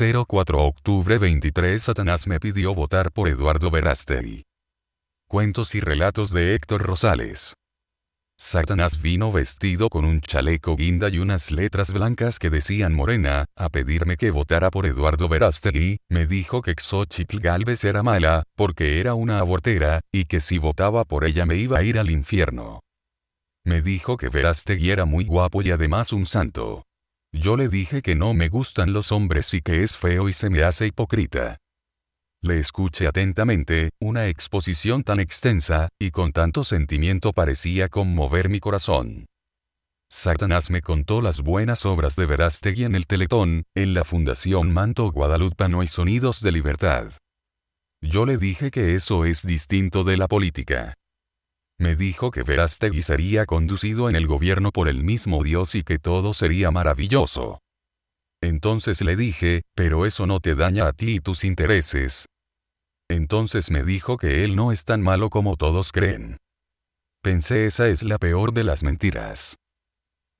04 octubre 23 Satanás me pidió votar por Eduardo Verástegui. Cuentos y relatos de Héctor Rosales. Satanás vino vestido con un chaleco guinda y unas letras blancas que decían Morena, a pedirme que votara por Eduardo Verástegui, me dijo que Xochitl Galvez era mala, porque era una abortera, y que si votaba por ella me iba a ir al infierno. Me dijo que Verástegui era muy guapo y además un santo. Yo le dije que no me gustan los hombres y que es feo y se me hace hipócrita. Le escuché atentamente, una exposición tan extensa, y con tanto sentimiento parecía conmover mi corazón. Satanás me contó las buenas obras de Verástegui en el Teletón, en la Fundación Manto Guadalupano y Sonidos de Libertad. Yo le dije que eso es distinto de la política. Me dijo que Verástegui sería conducido en el gobierno por el mismo Dios y que todo sería maravilloso. Entonces le dije, pero eso no te daña a ti y tus intereses. Entonces me dijo que él no es tan malo como todos creen. Pensé esa es la peor de las mentiras.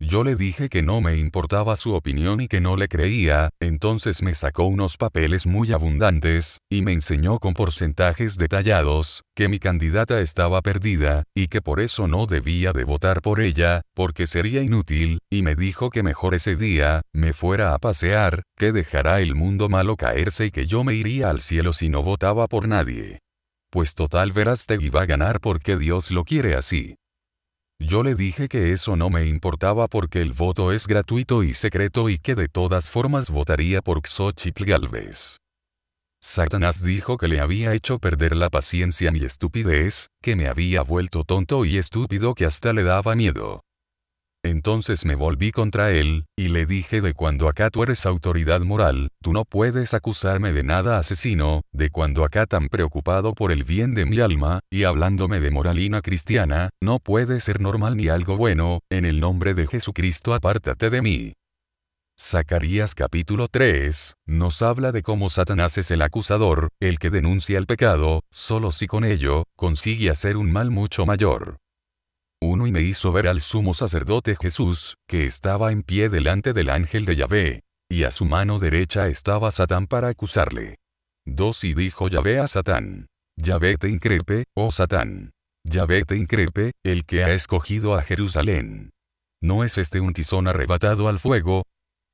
Yo le dije que no me importaba su opinión y que no le creía, entonces me sacó unos papeles muy abundantes, y me enseñó con porcentajes detallados, que mi candidata estaba perdida, y que por eso no debía de votar por ella, porque sería inútil, y me dijo que mejor ese día, me fuera a pasear, que dejará el mundo malo caerse y que yo me iría al cielo si no votaba por nadie. Pues total verás te iba a ganar porque Dios lo quiere así. Yo le dije que eso no me importaba porque el voto es gratuito y secreto y que de todas formas votaría por Xochitl Galvez. Satanás dijo que le había hecho perder la paciencia mi estupidez, que me había vuelto tonto y estúpido que hasta le daba miedo. Entonces me volví contra él, y le dije de cuando acá tú eres autoridad moral, tú no puedes acusarme de nada asesino, de cuando acá tan preocupado por el bien de mi alma, y hablándome de moralina cristiana, no puede ser normal ni algo bueno, en el nombre de Jesucristo apártate de mí. Zacarías capítulo 3, nos habla de cómo Satanás es el acusador, el que denuncia el pecado, solo si con ello, consigue hacer un mal mucho mayor. Uno y me hizo ver al sumo sacerdote Jesús, que estaba en pie delante del ángel de Yahvé. Y a su mano derecha estaba Satán para acusarle. 2. Y dijo Yahvé a Satán. Yahvé te increpe, oh Satán. Yahvé te increpe, el que ha escogido a Jerusalén. ¿No es este un tizón arrebatado al fuego?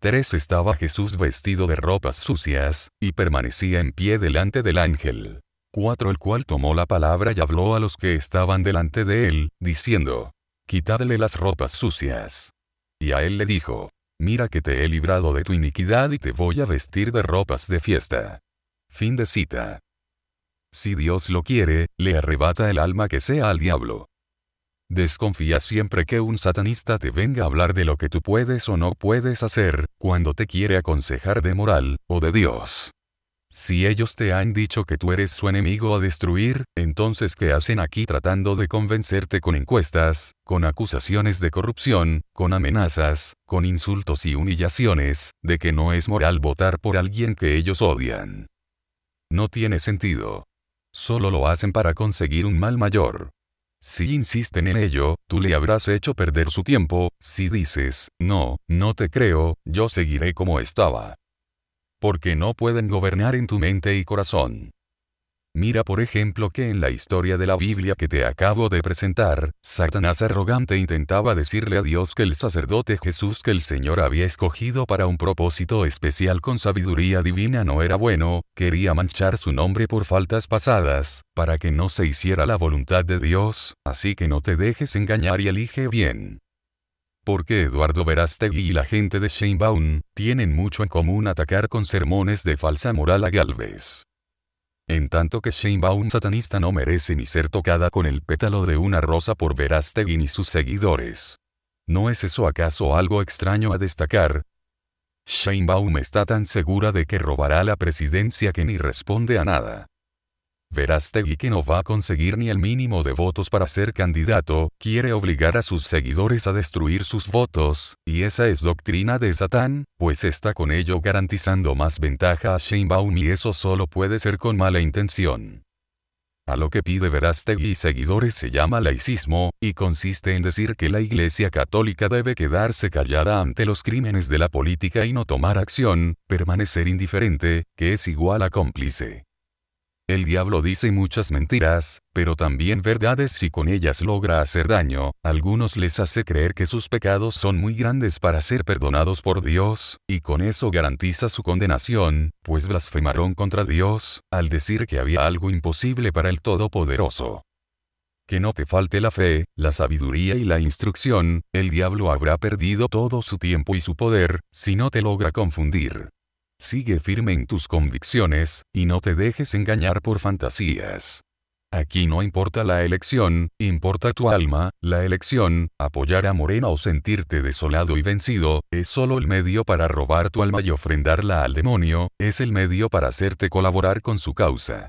3. Estaba Jesús vestido de ropas sucias, y permanecía en pie delante del ángel. 4 El cual tomó la palabra y habló a los que estaban delante de él, diciendo, Quitadle las ropas sucias. Y a él le dijo, Mira que te he librado de tu iniquidad y te voy a vestir de ropas de fiesta. Fin de cita. Si Dios lo quiere, le arrebata el alma que sea al diablo. Desconfía siempre que un satanista te venga a hablar de lo que tú puedes o no puedes hacer, cuando te quiere aconsejar de moral, o de Dios. Si ellos te han dicho que tú eres su enemigo a destruir, entonces ¿qué hacen aquí tratando de convencerte con encuestas, con acusaciones de corrupción, con amenazas, con insultos y humillaciones, de que no es moral votar por alguien que ellos odian? No tiene sentido. Solo lo hacen para conseguir un mal mayor. Si insisten en ello, tú le habrás hecho perder su tiempo, si dices, no, no te creo, yo seguiré como estaba porque no pueden gobernar en tu mente y corazón. Mira por ejemplo que en la historia de la Biblia que te acabo de presentar, Satanás arrogante intentaba decirle a Dios que el sacerdote Jesús que el Señor había escogido para un propósito especial con sabiduría divina no era bueno, quería manchar su nombre por faltas pasadas, para que no se hiciera la voluntad de Dios, así que no te dejes engañar y elige bien porque Eduardo Verástegui y la gente de Sheinbaum, tienen mucho en común atacar con sermones de falsa moral a Galvez. En tanto que Sheinbaum satanista no merece ni ser tocada con el pétalo de una rosa por Verástegui ni sus seguidores. ¿No es eso acaso algo extraño a destacar? Sheinbaum está tan segura de que robará la presidencia que ni responde a nada. Verástegui que no va a conseguir ni el mínimo de votos para ser candidato, quiere obligar a sus seguidores a destruir sus votos, y esa es doctrina de Satán, pues está con ello garantizando más ventaja a Sheinbaum y eso solo puede ser con mala intención. A lo que pide Verástegui y seguidores se llama laicismo, y consiste en decir que la Iglesia Católica debe quedarse callada ante los crímenes de la política y no tomar acción, permanecer indiferente, que es igual a cómplice. El diablo dice muchas mentiras, pero también verdades y con ellas logra hacer daño. Algunos les hace creer que sus pecados son muy grandes para ser perdonados por Dios, y con eso garantiza su condenación, pues blasfemaron contra Dios, al decir que había algo imposible para el Todopoderoso. Que no te falte la fe, la sabiduría y la instrucción, el diablo habrá perdido todo su tiempo y su poder, si no te logra confundir. Sigue firme en tus convicciones, y no te dejes engañar por fantasías. Aquí no importa la elección, importa tu alma, la elección, apoyar a Morena o sentirte desolado y vencido, es solo el medio para robar tu alma y ofrendarla al demonio, es el medio para hacerte colaborar con su causa.